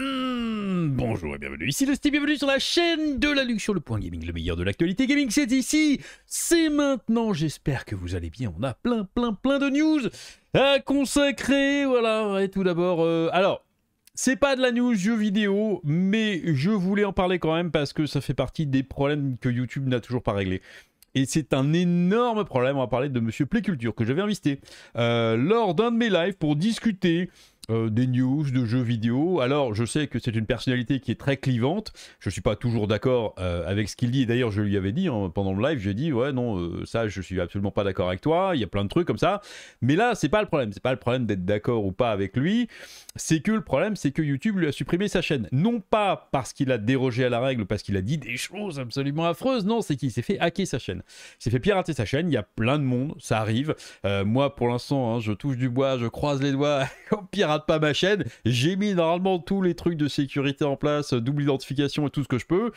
Hmm, bonjour et bienvenue, ici le Steve, bienvenue sur la chaîne de la luxe sur le point gaming, le meilleur de l'actualité gaming, c'est ici, c'est maintenant, j'espère que vous allez bien, on a plein plein plein de news à consacrer, voilà, et tout d'abord, euh, alors, c'est pas de la news jeux vidéo, mais je voulais en parler quand même parce que ça fait partie des problèmes que YouTube n'a toujours pas réglé Et c'est un énorme problème, on va parler de Monsieur Pléculture que j'avais invité euh, lors d'un de mes lives pour discuter euh, des news, de jeux vidéo. Alors, je sais que c'est une personnalité qui est très clivante. Je ne suis pas toujours d'accord euh, avec ce qu'il dit. D'ailleurs, je lui avais dit hein, pendant le live, j'ai dit ouais non, euh, ça, je suis absolument pas d'accord avec toi. Il y a plein de trucs comme ça. Mais là, c'est pas le problème. C'est pas le problème d'être d'accord ou pas avec lui. C'est que le problème, c'est que YouTube lui a supprimé sa chaîne. Non pas parce qu'il a dérogé à la règle, parce qu'il a dit des choses absolument affreuses. Non, c'est qu'il s'est fait hacker sa chaîne. Il s'est fait pirater sa chaîne. Il y a plein de monde, ça arrive. moi, pour l'instant, hein, je touche du bois, je croise les doigts. pirate pas ma chaîne. J'ai mis normalement tous les trucs de sécurité en place, euh, double identification et tout ce que je peux.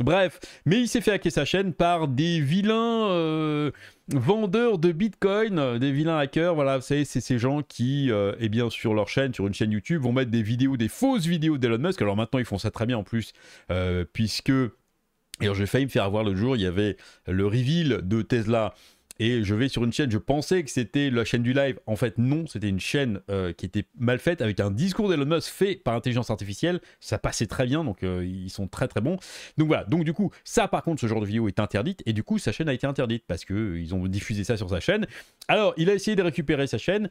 Bref, mais il s'est fait hacker sa chaîne par des vilains euh, vendeurs de Bitcoin, des vilains hackers. Voilà, c'est ces gens qui, et euh, eh bien, sur leur chaîne, sur une chaîne YouTube, vont mettre des vidéos, des fausses vidéos d'Elon Musk. Alors maintenant, ils font ça très bien en plus, puisque... Et alors j'ai failli me faire avoir le jour, il y avait le reveal de Tesla et je vais sur une chaîne, je pensais que c'était la chaîne du live, en fait non, c'était une chaîne euh, qui était mal faite avec un discours d'Elon Musk fait par intelligence artificielle, ça passait très bien, donc euh, ils sont très très bons. Donc voilà, donc du coup, ça par contre, ce genre de vidéo est interdite, et du coup, sa chaîne a été interdite parce qu'ils euh, ils ont diffusé ça sur sa chaîne. Alors, il a essayé de récupérer sa chaîne,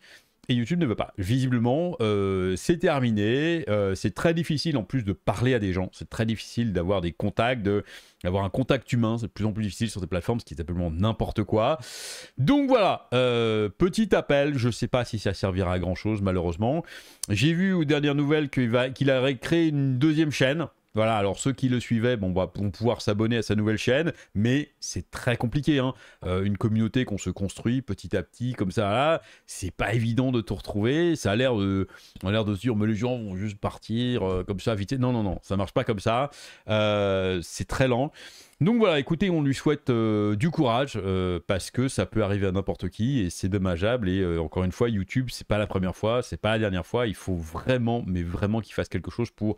et YouTube ne veut pas. Visiblement, euh, c'est terminé. Euh, c'est très difficile en plus de parler à des gens. C'est très difficile d'avoir des contacts, d'avoir un contact humain. C'est de plus en plus difficile sur des plateformes, ce qui est simplement n'importe quoi. Donc voilà, euh, petit appel. Je ne sais pas si ça servira à grand chose, malheureusement. J'ai vu aux dernières nouvelles qu'il qu a créé une deuxième chaîne. Voilà, alors ceux qui le suivaient bon, bah, vont pouvoir s'abonner à sa nouvelle chaîne, mais c'est très compliqué. Hein. Euh, une communauté qu'on se construit petit à petit, comme ça, là, c'est pas évident de tout retrouver. Ça a l'air de, l'air de se dire, mais les gens vont juste partir euh, comme ça, vite. Non, non, non, ça marche pas comme ça. Euh, c'est très lent. Donc voilà, écoutez, on lui souhaite du courage parce que ça peut arriver à n'importe qui et c'est dommageable. Et encore une fois, YouTube, c'est pas la première fois, c'est pas la dernière fois. Il faut vraiment, mais vraiment qu'il fasse quelque chose pour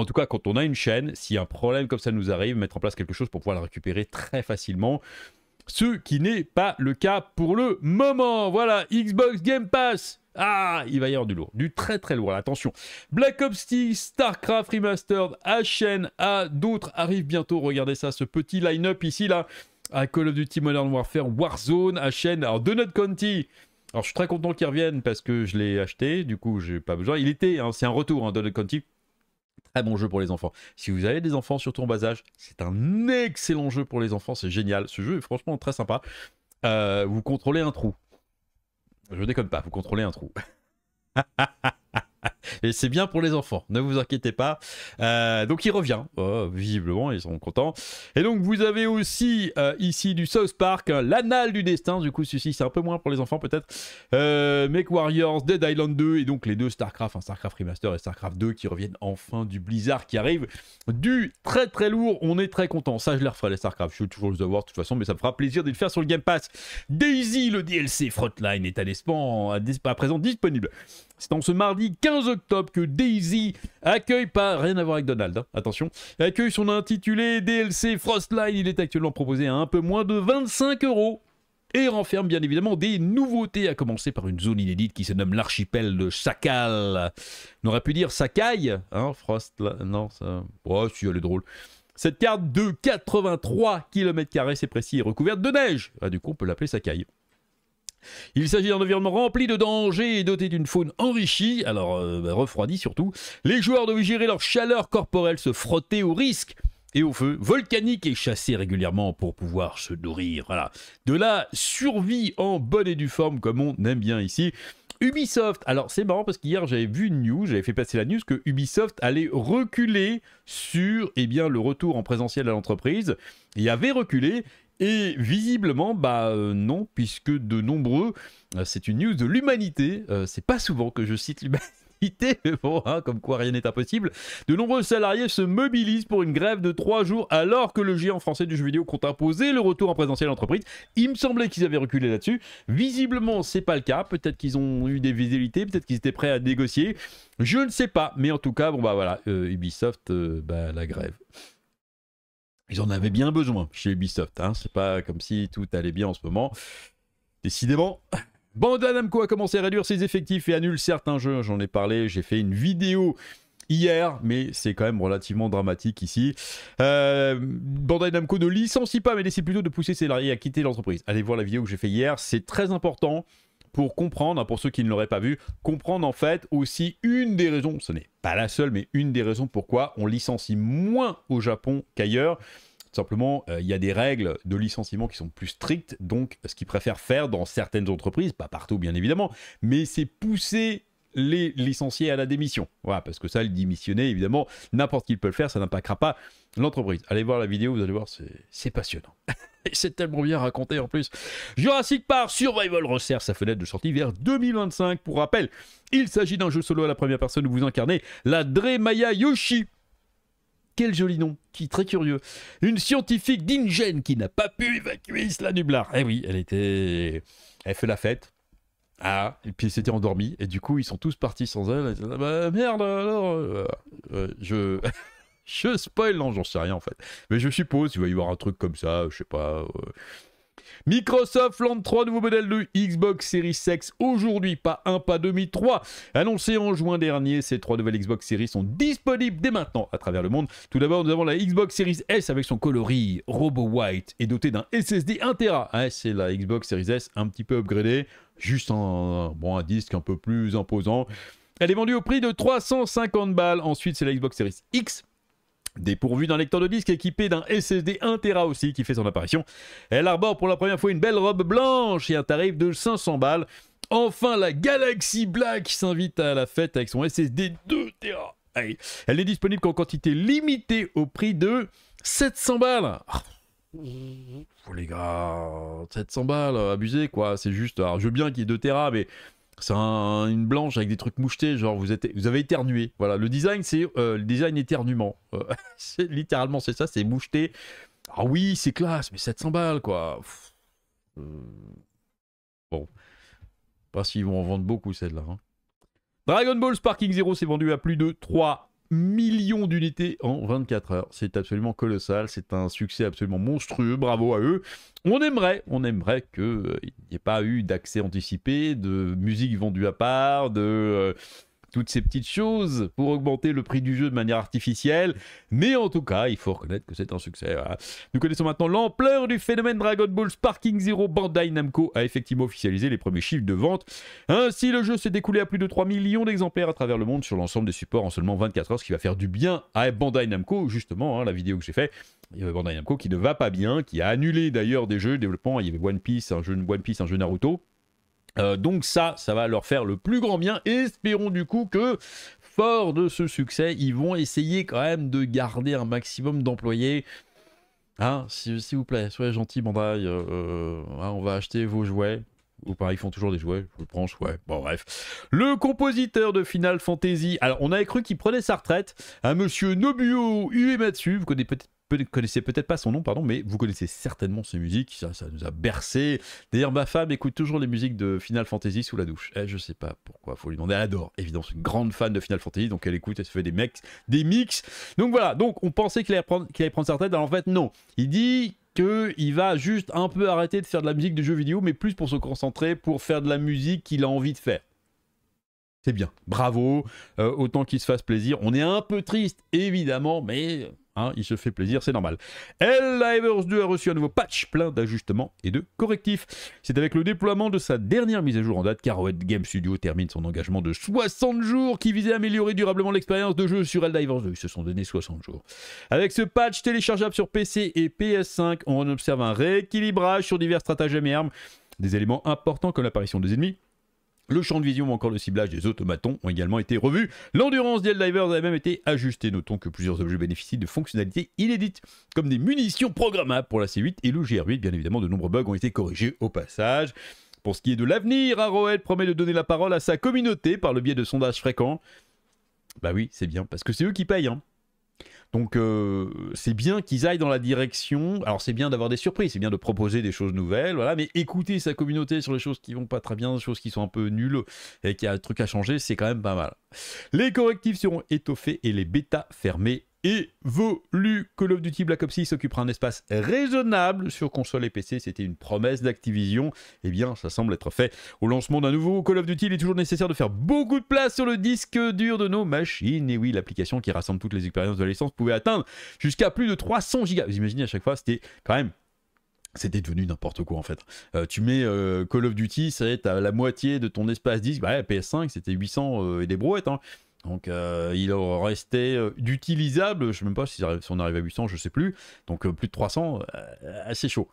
en tout cas, quand on a une chaîne, si un problème comme ça nous arrive, mettre en place quelque chose pour pouvoir la récupérer très facilement. Ce qui n'est pas le cas pour le moment. Voilà, Xbox Game Pass. Ah, il va y avoir du lourd, du très très lourd, attention. Black Ops 6, StarCraft Remastered, À d'autres arrivent bientôt. Regardez ça, ce petit line-up ici là. À Call of Duty Modern Warfare, Warzone, HN, alors Donut County, alors je suis très content qu'il revienne parce que je l'ai acheté, du coup j'ai pas besoin. Il était, hein, c'est un retour hein, Donut County, très bon jeu pour les enfants. Si vous avez des enfants, surtout en bas âge, c'est un excellent jeu pour les enfants, c'est génial. Ce jeu est franchement très sympa. Euh, vous contrôlez un trou. Je déconne pas, vous contrôlez un trou. Et c'est bien pour les enfants, ne vous inquiétez pas. Euh, donc il revient, oh, visiblement, ils sont contents. Et donc vous avez aussi euh, ici du South Park, l'anal du destin, du coup celui c'est un peu moins pour les enfants peut-être. Euh, Make Warriors, Dead Island 2 et donc les deux StarCraft, StarCraft Remaster et StarCraft 2 qui reviennent enfin du Blizzard qui arrive. Du très très lourd, on est très content. Ça je les referai les StarCraft, je suis toujours les avoir de toute façon, mais ça me fera plaisir de le faire sur le Game Pass. Daisy, le DLC Frontline est à, à présent disponible. C'est en ce mardi 15 octobre que Daisy accueille pas, rien à voir avec Donald, hein, attention, accueille son intitulé DLC Frostline. Il est actuellement proposé à un peu moins de 25 euros et renferme bien évidemment des nouveautés, à commencer par une zone inédite qui se nomme l'archipel de Chacal. On aurait pu dire Sakai, hein, non, ça... Oh, si, elle est drôle. Cette carte de 83 km, c'est précis, est recouverte de neige. Ah, du coup, on peut l'appeler Sakai. Il s'agit d'un environnement rempli de dangers et doté d'une faune enrichie, alors euh, bah, refroidie surtout. Les joueurs doivent gérer leur chaleur corporelle, se frotter au risque et au feu volcanique et chasser régulièrement pour pouvoir se nourrir. Voilà. De la survie en bonne et due forme, comme on aime bien ici. Ubisoft, alors c'est marrant parce qu'hier j'avais vu une news, j'avais fait passer la news que Ubisoft allait reculer sur eh bien, le retour en présentiel à l'entreprise. Il avait reculé et visiblement, bah euh, non, puisque de nombreux, euh, c'est une news de l'humanité, euh, c'est pas souvent que je cite l'humanité. bon, hein, comme quoi rien n'est impossible. De nombreux salariés se mobilisent pour une grève de trois jours alors que le géant français du jeu vidéo compte imposer le retour en présentiel entreprise. Il me semblait qu'ils avaient reculé là-dessus. Visiblement, c'est pas le cas. Peut-être qu'ils ont eu des visibilités, peut-être qu'ils étaient prêts à négocier. Je ne sais pas. Mais en tout cas, bon bah voilà, Ubisoft, bah, la grève. Ils en avaient bien besoin chez Ubisoft. Ce hein. C'est pas comme si tout allait bien en ce moment. Décidément. Bandai Namco a commencé à réduire ses effectifs et annule certains jeux. J'en ai parlé, j'ai fait une vidéo hier, mais c'est quand même relativement dramatique ici. Euh, Bandai Namco ne licencie pas, mais décide plutôt de pousser ses salariés à quitter l'entreprise. Allez voir la vidéo que j'ai fait hier, c'est très important pour comprendre, hein, pour ceux qui ne l'auraient pas vu, comprendre en fait aussi une des raisons, ce n'est pas la seule, mais une des raisons pourquoi on licencie moins au Japon qu'ailleurs. Simplement, euh, il y a des règles de licenciement qui sont plus strictes, donc ce qu'ils préfèrent faire dans certaines entreprises, pas partout bien évidemment, mais c'est pousser les licencier à la démission. Voilà, parce que ça, le démissionner, évidemment, n'importe qui peut le faire, ça n'impactera pas l'entreprise. Allez voir la vidéo, vous allez voir, c'est passionnant. Et c'est tellement bien raconté en plus. Jurassic Park Survival resserre sa fenêtre de sortie vers 2025. Pour rappel, il s'agit d'un jeu solo à la première personne où vous incarnez la Dremaya Yoshi. Quel joli nom, qui très curieux. Une scientifique d'Ingen qui n'a pas pu évacuer Isla Nublar. Eh oui, elle était. Elle fait la fête ah. Et puis c'était endormi. Et du coup, ils sont tous partis sans elle. bah, merde, alors. Euh, euh, je. je spoil, non, j'en sais rien en fait. Mais je suppose qu'il va y avoir un truc comme ça, je sais pas. Euh, Microsoft lance trois nouveaux modèles de Xbox Series X aujourd'hui, pas un, pas demi, trois. Annoncés en juin dernier, ces trois nouvelles Xbox Series sont disponibles dès maintenant à travers le monde. Tout d'abord, nous avons la Xbox Series S avec son coloris Robo White et dotée d'un SSD 1 Tera. c'est la Xbox Series S un petit peu upgradée, juste en bon, un disque un peu plus imposant. Elle est vendue au prix de 350 balles. Ensuite, c'est la Xbox Series X Dépourvue d'un lecteur de disque équipé d'un SSD 1 Tera aussi qui fait son apparition, elle arbore pour la première fois une belle robe blanche et un tarif de 500 balles. Enfin, la Galaxy Black s'invite à la fête avec son SSD 2 Tera. Elle n'est disponible qu'en quantité limitée au prix de 700 balles. Ah. les gars, 700 balles, abusé quoi. C'est juste, je veux bien qu'il y ait 2 Tera, mais c'est une blanche avec des trucs mouchetés, genre vous, êtes, vous avez éternué. Voilà, le design, c'est euh, le design éternuement. Euh, littéralement, c'est ça, c'est moucheté. Ah oui, c'est classe, mais 700 balles, quoi. Hmm. Bon. Pas s'ils vont en vendre beaucoup, celle-là. Hein. Dragon Ball Sparking Zero s'est vendu à plus de 3 millions d'unités en 24 heures. C'est absolument colossal, c'est un succès absolument monstrueux, bravo à eux. On aimerait, on aimerait qu'il n'y ait pas eu d'accès anticipé, de musique vendue à part, de... Euh, toutes ces petites choses pour augmenter le prix du jeu de manière artificielle. Mais en tout cas, il faut reconnaître que c'est un succès. Hein. Nous connaissons maintenant l'ampleur du phénomène Dragon Ball Sparking Zero. Bandai Namco a effectivement officialisé les premiers chiffres de vente. Ainsi, le jeu s'est découlé à plus de 3 millions d'exemplaires à travers le monde sur l'ensemble des supports en seulement 24 heures, ce qui va faire du bien à Bandai Namco, justement, hein, la vidéo que j'ai faite. Il y avait Bandai Namco qui ne va pas bien, qui a annulé d'ailleurs des jeux de développement. Il y avait One Piece, un jeu One Piece, un jeu Naruto. Euh, donc ça, ça va leur faire le plus grand bien. Espérons du coup que, fort de ce succès, ils vont essayer quand même de garder un maximum d'employés. Hein, s'il vous plaît, soyez gentil Bandai. Euh, euh, hein, on va acheter vos jouets. Ou pareil, ils font toujours des jouets, je prends, ouais. Bon, bref. Le compositeur de Final Fantasy. Alors, on avait cru qu'il prenait sa retraite. Un hein, monsieur Nobuo Uematsu, vous connaissez peut-être connaissez peut-être pas son nom, pardon, mais vous connaissez certainement ses musiques, ça, ça nous a bercé. D'ailleurs, ma femme écoute toujours les musiques de Final Fantasy sous la douche. Je eh, je sais pas pourquoi, faut lui demander. Elle adore, évidemment, c'est une grande fan de Final Fantasy, donc elle écoute, elle se fait des mecs, des mix. Donc voilà, donc on pensait qu'il allait prendre, allait prendre sa retraite, alors en fait, non. Il dit qu'il va juste un peu arrêter de faire de la musique de jeux vidéo, mais plus pour se concentrer pour faire de la musique qu'il a envie de faire. C'est bien, bravo, euh, autant qu'il se fasse plaisir. On est un peu triste, évidemment, mais Hein, il se fait plaisir, c'est normal. Eldivers 2 a reçu un nouveau patch plein d'ajustements et de correctifs. C'est avec le déploiement de sa dernière mise à jour en date qu'Arrowhead Game Studio termine son engagement de 60 jours qui visait à améliorer durablement l'expérience de jeu sur Eldivers 2. Ils se sont donnés 60 jours. Avec ce patch téléchargeable sur PC et PS5, on observe un rééquilibrage sur divers stratagèmes et armes. Des éléments importants comme l'apparition des ennemis, le champ de vision ou encore le ciblage des automatons ont également été revus. L'endurance des divers a même été ajustée. Notons que plusieurs objets bénéficient de fonctionnalités inédites, comme des munitions programmables pour la C8 et le 8 Bien évidemment, de nombreux bugs ont été corrigés au passage. Pour ce qui est de l'avenir, Arrowhead promet de donner la parole à sa communauté par le biais de sondages fréquents. Bah oui, c'est bien, parce que c'est eux qui payent. Hein. Donc euh, c'est bien qu'ils aillent dans la direction. Alors c'est bien d'avoir des surprises, c'est bien de proposer des choses nouvelles, voilà, mais écouter sa communauté sur les choses qui vont pas très bien, les choses qui sont un peu nulles et qui a un truc à changer, c'est quand même pas mal. Les correctifs seront étoffés et les bêtas fermés évolue. Call of Duty Black Ops 6 occupera un espace raisonnable sur console et PC. C'était une promesse d'Activision. Eh bien, ça semble être fait. Au lancement d'un nouveau Call of Duty, il est toujours nécessaire de faire beaucoup de place sur le disque dur de nos machines. Et oui, l'application qui rassemble toutes les expériences de la licence pouvait atteindre jusqu'à plus de 300 gigas. Vous imaginez à chaque fois, c'était quand même c'était devenu n'importe quoi en fait. Euh, tu mets euh, Call of Duty, ça à la moitié de ton espace disque. Bah PS5, c'était 800 euh, et des brouettes. Hein. Donc euh, il restait resté euh, d'utilisable, je ne sais même pas si, on arrive à 800, je ne sais plus. Donc euh, plus de 300, euh, assez chaud.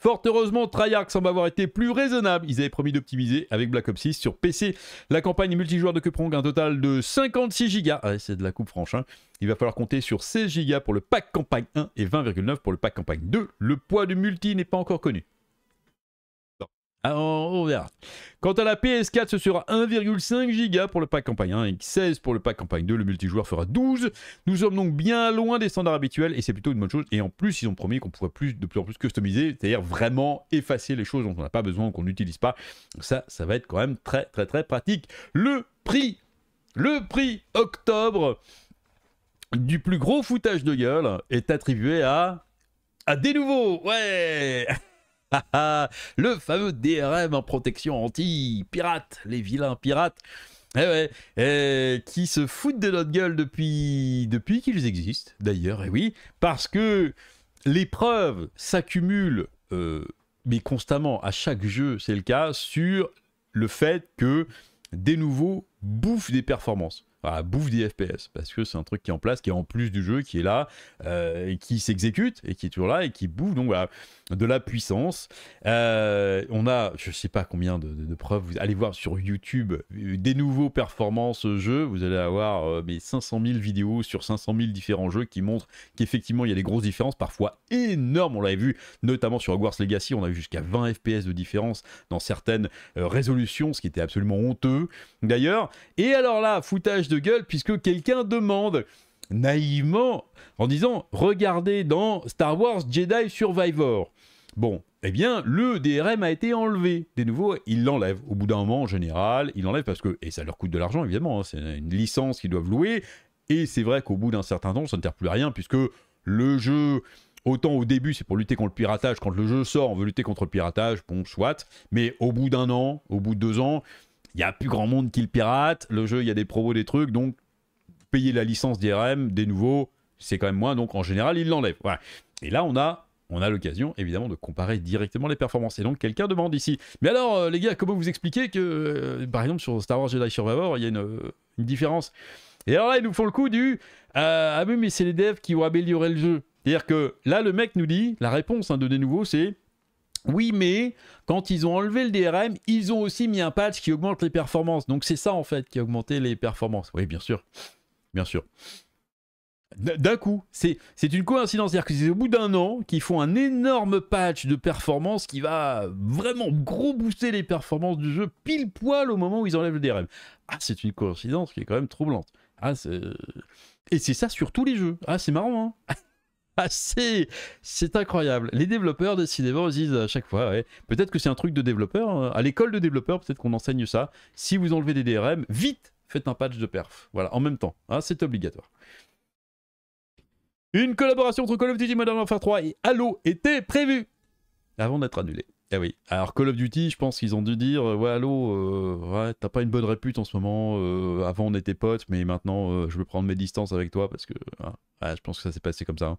Fort heureusement, Treyarch semble avoir été plus raisonnable. Ils avaient promis d'optimiser avec Black Ops 6 sur PC la campagne multijoueur de Cuprong, un total de 56 gigas. Ah, c'est de la coupe franche. Hein. Il va falloir compter sur 16 gigas pour le pack campagne 1 et 20,9 pour le pack campagne 2. Le poids du multi n'est pas encore connu. Ah, on, verra. Quant à la PS4, ce sera 1,5 Go pour le pack campagne 1 et 16 pour le pack campagne 2. Le multijoueur fera 12. Nous sommes donc bien loin des standards habituels et c'est plutôt une bonne chose. Et en plus, ils ont promis qu'on pourrait plus, de plus en plus customiser, c'est-à-dire vraiment effacer les choses dont on n'a pas besoin, qu'on n'utilise pas. ça, ça va être quand même très très très pratique. Le prix, le prix octobre du plus gros foutage de gueule est attribué à à des nouveaux, ouais le fameux DRM en protection anti-pirate, les vilains pirates. Eh eh, qui se foutent de notre gueule depuis, depuis qu'ils existent, d'ailleurs, et eh oui, parce que les preuves s'accumulent, euh, mais constamment, à chaque jeu, c'est le cas, sur le fait que des nouveaux bouffent des performances. bouffent bouffe des FPS, parce que c'est un truc qui est en place, qui est en plus du jeu, qui est là, euh, et qui s'exécute, et qui est toujours là, et qui bouffe. Donc voilà de la puissance. Euh, on a, je ne sais pas combien de, preuves, vous allez voir sur YouTube euh, des nouveaux performances jeux, vous allez avoir mes euh, mais 500 000 vidéos sur 500 000 différents jeux qui montrent qu'effectivement il y a des grosses différences, parfois énormes, on l'avait vu notamment sur Hogwarts Legacy, on a vu jusqu'à 20 FPS de différence dans certaines résolutions, ce qui était absolument honteux d'ailleurs. Et alors là, foutage de gueule, puisque quelqu'un demande naïvement en disant Regardez dans Star Wars Jedi Survivor. Bon, eh bien, le DRM a été enlevé. Des nouveaux, ils l'enlèvent. Au bout d'un moment, en général, ils l'enlèvent parce que, et ça leur coûte de l'argent, évidemment, hein, c'est une licence qu'ils doivent louer. Et c'est vrai qu'au bout d'un certain temps, ça ne sert plus à rien, puisque le jeu, autant au début, c'est pour lutter contre le piratage. Quand le jeu sort, on veut lutter contre le piratage, bon, soit. Mais au bout d'un an, au bout de deux ans, il n'y a plus grand monde qui le pirate. Le jeu, il y a des propos, des trucs. Donc, payer la licence DRM des nouveaux, c'est quand même moins, donc en général, ils l'enlèvent. Et là, on a on a l'occasion évidemment de comparer directement les performances. Et donc quelqu'un demande ici, mais alors euh, les gars, comment vous expliquez que, euh, par exemple, sur Star Wars Jedi Survivor, il y a une, euh, différence Et alors là, ils nous font le coup du, ah mais c'est les devs qui ont amélioré le jeu. C'est-à-dire que là, le mec nous dit, la réponse hein, de des nouveaux, c'est, oui, mais quand ils ont enlevé le DRM, ils ont aussi mis un patch qui augmente les performances. Donc c'est ça en fait qui a augmenté les performances. Oui, bien sûr bien sûr. D'un coup, c'est une coïncidence. C'est-à-dire que c'est au bout d'un an qu'ils font un énorme patch de performance qui va vraiment gros booster les performances du jeu pile poil au moment où ils enlèvent le DRM. Ah, c'est une coïncidence qui est quand même troublante. Ah, euh, Et c'est ça sur tous les jeux. Ah, c'est marrant, hein. Ah, c'est incroyable. Les développeurs, décidément, ils disent à chaque fois, peut-être que c'est un truc de développeur. Hein. À l'école de développeur, peut-être qu'on enseigne ça. Si vous enlevez des DRM, vite, faites un patch de perf. Voilà, en même temps. Hein, c'est obligatoire. Une collaboration entre Call of Duty Modern Warfare 3 et Halo était prévue avant d'être annulée. Eh oui. Alors Call of Duty, je pense qu'ils ont dû dire euh, ouais Halo. Euh, ouais, t'as pas une bonne répute en ce moment. Euh, avant on était potes, mais maintenant je veux prendre mes distances avec toi parce que hein, je pense que ça s'est passé comme ça. Hein.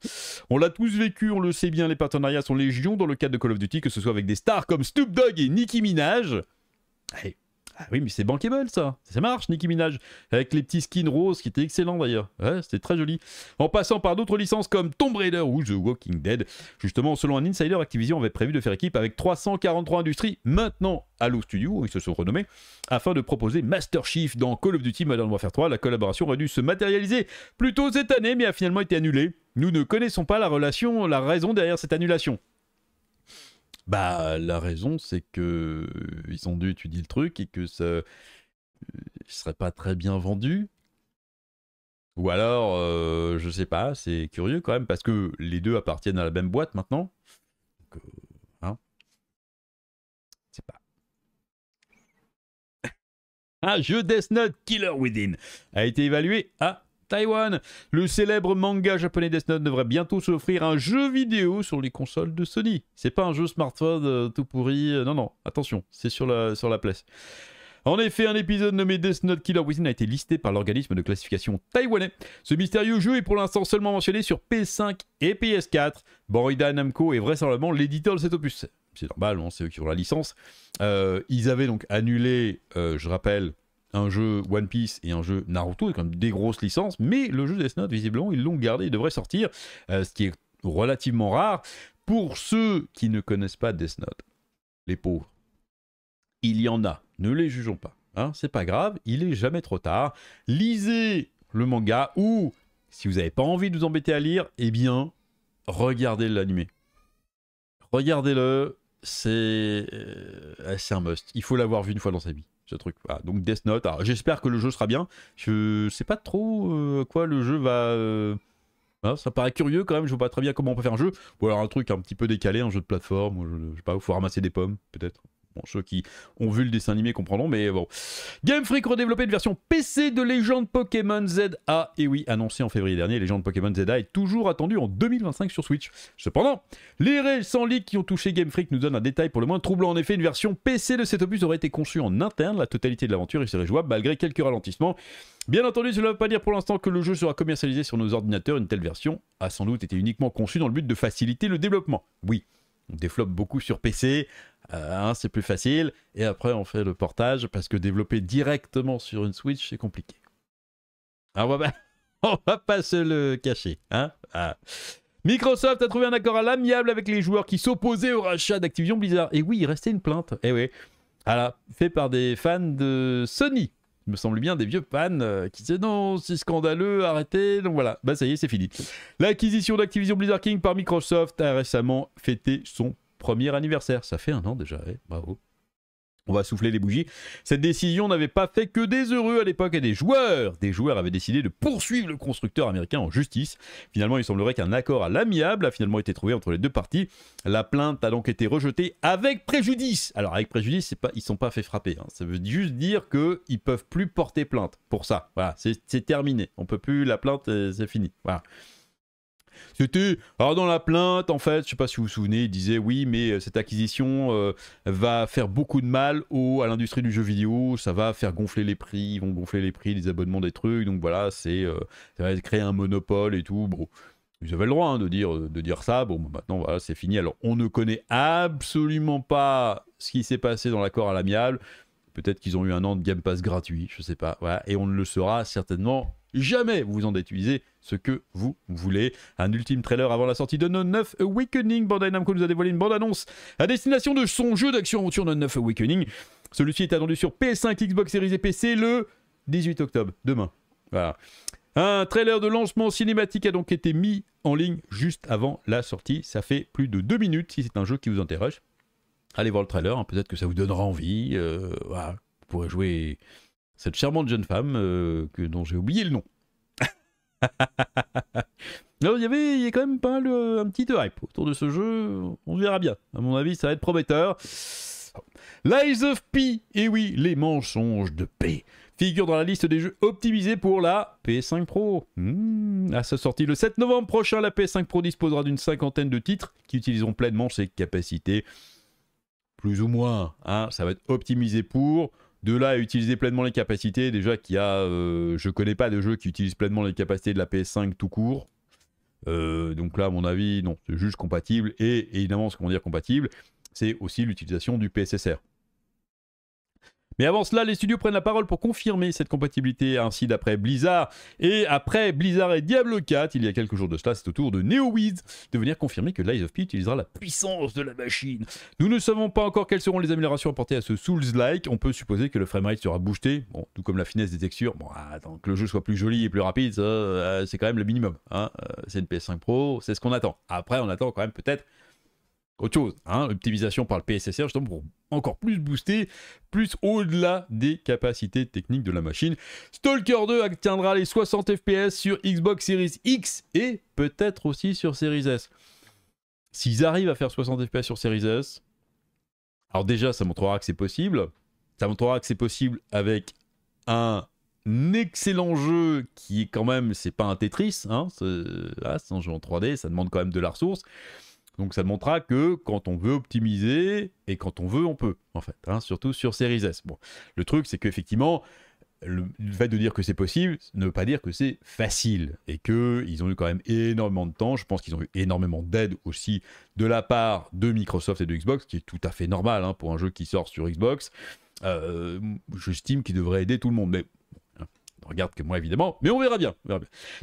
On l'a tous vécu, on le sait bien. Les partenariats sont légion dans le cadre de Call of Duty, que ce soit avec des stars comme Snoop Dogg et Nicki Minaj. Allez, ah oui, mais c'est bankable ça. Ça marche, Nicki Minaj. Avec les petits skins roses qui étaient excellents d'ailleurs. Ouais, c'était très joli. En passant par d'autres licences comme Tomb Raider ou The Walking Dead. Justement, selon un insider, Activision avait prévu de faire équipe avec 343 industries, maintenant Halo Studio, ils se sont renommés, afin de proposer Master Chief dans Call of Duty Modern Warfare 3. La collaboration aurait dû se matérialiser plus tôt cette année, mais a finalement été annulée. Nous ne connaissons pas la relation, la raison derrière cette annulation. Bah, la raison, c'est que ils ont dû étudier le truc et que ça serait pas très bien vendu. Ou alors, je sais pas, c'est curieux quand même, parce que les deux appartiennent à la même boîte maintenant. Je hein. pas. Un jeu Death Note Killer Within a été évalué à Taïwan. Le célèbre manga japonais Death Note devrait bientôt s'offrir un jeu vidéo sur les consoles de Sony. C'est pas un jeu smartphone euh, tout pourri. Euh, non, non, attention, c'est sur la, sur la place. En effet, un épisode nommé Death Note Killer Within a été listé par l'organisme de classification taïwanais. Ce mystérieux jeu est pour l'instant seulement mentionné sur PS5 et PS4. Borida Namco est vraisemblablement l'éditeur de cet opus. C'est normal, hein, c'est eux qui ont la licence. Euh, ils avaient donc annulé, je rappelle, un jeu One Piece et un jeu Naruto, quand comme des grosses licences, mais le jeu Death Note, visiblement, ils l'ont gardé, il devrait sortir, euh, ce qui est relativement rare. Pour ceux qui ne connaissent pas Death Note, les pauvres, il y en a, ne les jugeons pas, hein, c'est pas grave, il est jamais trop tard. Lisez le manga ou, si vous n'avez pas envie de vous embêter à lire, eh bien, regardez l'animé. Regardez-le, c'est euh, un must. Il faut l'avoir vu une fois dans sa vie truc. Ah, donc Death Note. Ah, j'espère que le jeu sera bien. Je sais pas trop euh, quoi le jeu va. Euh, hein, ça paraît curieux quand même. Je vois pas très bien comment on peut faire un jeu. Ou alors un truc un petit peu décalé, un jeu de plateforme. je, sais pas. il faut ramasser des pommes peut-être. Bon, ceux qui ont vu le dessin animé comprendront, mais bon. Game Freak redéveloppé une version PC de Legend Pokémon ZA. Et oui, annoncée en février dernier, Legend Pokémon ZA est toujours attendu en 2025 sur Switch. Cependant, les récents leaks qui ont touché Game Freak nous donnent un détail pour le moins troublant. En effet, une version PC de cet opus aurait été conçue en interne. La totalité de l'aventure y serait jouable malgré quelques ralentissements. Bien entendu, cela ne veut pas dire pour l'instant que le jeu sera commercialisé sur nos ordinateurs. Une telle version a sans doute été uniquement conçue dans le but de faciliter le développement. Oui, on développe beaucoup sur PC, euh, hein, c'est plus facile, et après on fait le portage, parce que développer directement sur une Switch, c'est compliqué. Ah, on, va, va pas se le cacher. Hein. Ah. Microsoft a trouvé un accord à l'amiable avec les joueurs qui s'opposaient au rachat d'Activision Blizzard. Et oui, il restait une plainte. Et eh oui. Alors, fait par des fans de Sony me semble bien, des vieux fans euh, qui disaient non, c'est scandaleux, arrêtez. Donc voilà, bah ça y est, c'est fini. L'acquisition d'Activision Blizzard King par Microsoft a récemment fêté son premier anniversaire. Ça fait un an déjà, eh, bravo on va souffler les bougies. Cette décision n'avait pas fait que des heureux à l'époque et des joueurs. Des joueurs avaient décidé de poursuivre le constructeur américain en justice. Finalement, il semblerait qu'un accord à l'amiable a finalement été trouvé entre les deux parties. La plainte a donc été rejetée avec préjudice. Alors avec préjudice, c'est pas, ils sont pas fait frapper. Hein. Ça veut juste dire que ils peuvent plus porter plainte pour ça. Voilà, c'est terminé. On peut plus la plainte, euh, c'est fini. Voilà. C'était, alors ah, dans la plainte, en fait, je sais pas si vous vous souvenez, il disait oui, mais euh, cette acquisition euh, va faire beaucoup de mal au, à l'industrie du jeu vidéo, ça va faire gonfler les prix, ils vont gonfler les prix, des abonnements des trucs, donc voilà, c'est, euh, ça va créer un monopole et tout. Bon, vous avez le droit hein, de, dire, de dire ça. Bon, bah, maintenant, voilà, c'est fini. Alors, on ne connaît absolument pas ce qui s'est passé dans l'accord à l'amiable. Peut-être qu'ils ont eu un an de Game Pass gratuit, je sais pas. et on ne le saura certainement jamais vous en détruisez ce que vous voulez. Un ultime trailer avant la sortie de Non 9 Awakening. Bandai Namco nous a dévoilé une bande-annonce à destination de son jeu d'action-aventure Non 9 Awakening. Celui-ci est attendu sur PS5, Xbox Series et PC le 18 octobre, demain. Un trailer de lancement cinématique a donc été mis en ligne juste avant la sortie. Ça fait plus de deux minutes si c'est un jeu qui vous interroge. Allez voir le trailer, hein. peut-être que ça vous donnera envie. Euh, Vous pourrez jouer cette charmante jeune femme euh, que, dont j'ai oublié le nom. Non, il y avait il y a quand même pas un petit hype autour de ce jeu. On verra bien. À mon avis, ça va être prometteur. Lies of P, et eh oui, les mensonges de paix, figure dans la liste des jeux optimisés pour la PS5 Pro. Hmm. à sa sortie le 7 novembre prochain, la PS5 Pro disposera d'une cinquantaine de titres qui utiliseront pleinement ses capacités. Plus ou moins, hein, ça va être optimisé pour. De là à utiliser pleinement les capacités, déjà qu'il y a, euh, je connais pas de jeu qui utilise pleinement les capacités de la PS5 tout court. Euh, donc là, à mon avis, non, c'est juste compatible. Et évidemment, ce qu'on va dire compatible, c'est aussi l'utilisation du PSSR. Mais avant cela, les studios prennent la parole pour confirmer cette compatibilité. Ainsi, d'après Blizzard et après Blizzard et Diablo 4, il y a quelques jours de cela, c'est au tour de NeoWiz de venir confirmer que Lies of P utilisera la puissance de la machine. Nous ne savons pas encore quelles seront les améliorations apportées à ce Souls-like. On peut supposer que le framerate sera boosté, bon, tout comme la finesse des textures. Bon, que le jeu soit plus joli et plus rapide, euh, c'est quand même le minimum. Hein. Euh, c'est une PS5 Pro, c'est ce qu'on attend. Après, on attend quand même peut-être autre chose. Hein, optimisation par le PSSR, justement, pour encore plus booster, plus au-delà des capacités techniques de la machine. Stalker 2 atteindra les 60 FPS sur Xbox Series X et peut-être aussi sur Series S. S'ils arrivent à faire 60 FPS sur Series S, alors déjà, ça montrera que c'est possible. Ça montrera que c'est possible avec un excellent jeu qui est quand même, c'est pas un Tetris, hein, ah, c'est un jeu en 3D, ça demande quand même de la ressource. Donc ça montrera que quand on veut optimiser et quand on veut, on peut, en fait, hein, surtout sur Series S. Bon, le truc, c'est qu'effectivement, le fait de dire que c'est possible ne veut pas dire que c'est facile et que ils ont eu quand même énormément de temps. Je pense qu'ils ont eu énormément d'aide aussi de la part de Microsoft et de Xbox, qui est tout à fait normal hein, pour un jeu qui sort sur Xbox. Euh, j'estime qu'il devrait aider tout le monde, mais regarde que moi, évidemment, mais on verra bien.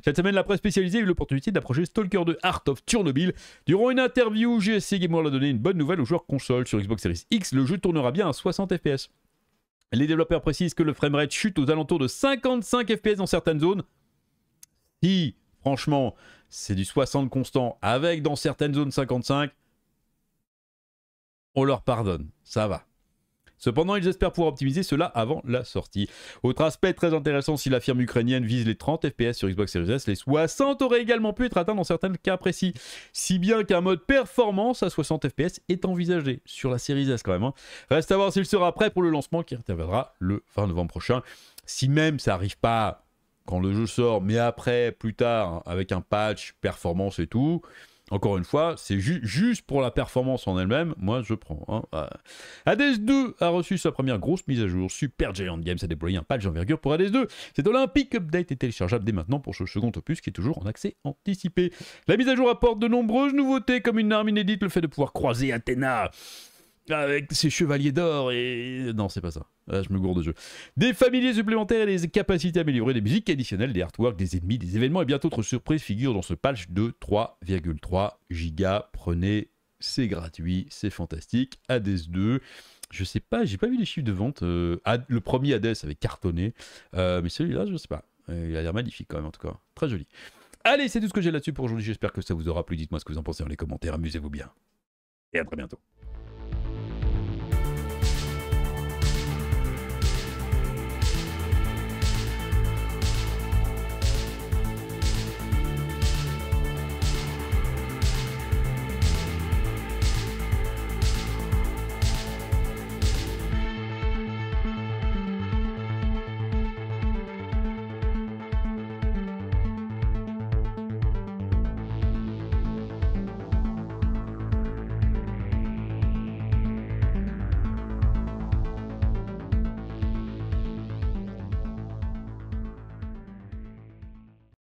Cette semaine, la presse spécialisée a eu l'opportunité d'approcher Stalker 2 Art of Chernobyl Durant une interview, GSC Gamer a donné une bonne nouvelle aux joueurs console sur Xbox Series X. Le jeu tournera bien à 60 FPS. Les développeurs précisent que le framerate chute aux alentours de 55 FPS dans certaines zones. Si, franchement, c'est du 60 constant avec dans certaines zones 55, on leur pardonne. Ça va. Cependant, ils espèrent pouvoir optimiser cela avant la sortie. Autre aspect très intéressant, si la firme ukrainienne vise les 30 FPS sur Xbox Series S, les 60 auraient également pu être atteints dans certains cas précis. Si bien qu'un mode performance à 60 FPS est envisagé sur la Series S quand même. Hein. Reste à voir s'il sera prêt pour le lancement qui interviendra le 20 novembre prochain. Si même ça n'arrive pas quand le jeu sort, mais après, plus tard, hein, avec un patch, performance et tout, encore une fois, c'est juste pour la performance en elle-même, moi je prends. Hein. Ah. Hades 2 a reçu sa première grosse mise à jour. Super Giant Games a déployé un patch d'envergure pour Hades 2. Cet Olympic Update est téléchargeable dès maintenant pour ce second opus qui est toujours en accès anticipé. La mise à jour apporte de nombreuses nouveautés comme une arme inédite, le fait de pouvoir croiser Athéna avec ses chevaliers d'or et... Non, c'est pas ça. Ah, je me gourde de jeu. Des familiers supplémentaires et des capacités améliorées, des musiques additionnelles, des artworks, des ennemis, des événements et bien d'autres surprises figurent dans ce patch de 3,3 giga Prenez, c'est gratuit, c'est fantastique. Hades 2. Je sais pas, j'ai pas vu les chiffres de vente. Euh, le premier Hades avait cartonné, euh, mais celui-là, je sais pas. Euh, il a l'air magnifique quand même, en tout cas. Très joli. Allez, c'est tout ce que j'ai là-dessus pour aujourd'hui. J'espère que ça vous aura plu. Dites-moi ce que vous en pensez dans les commentaires. Amusez-vous bien. Et à très bientôt.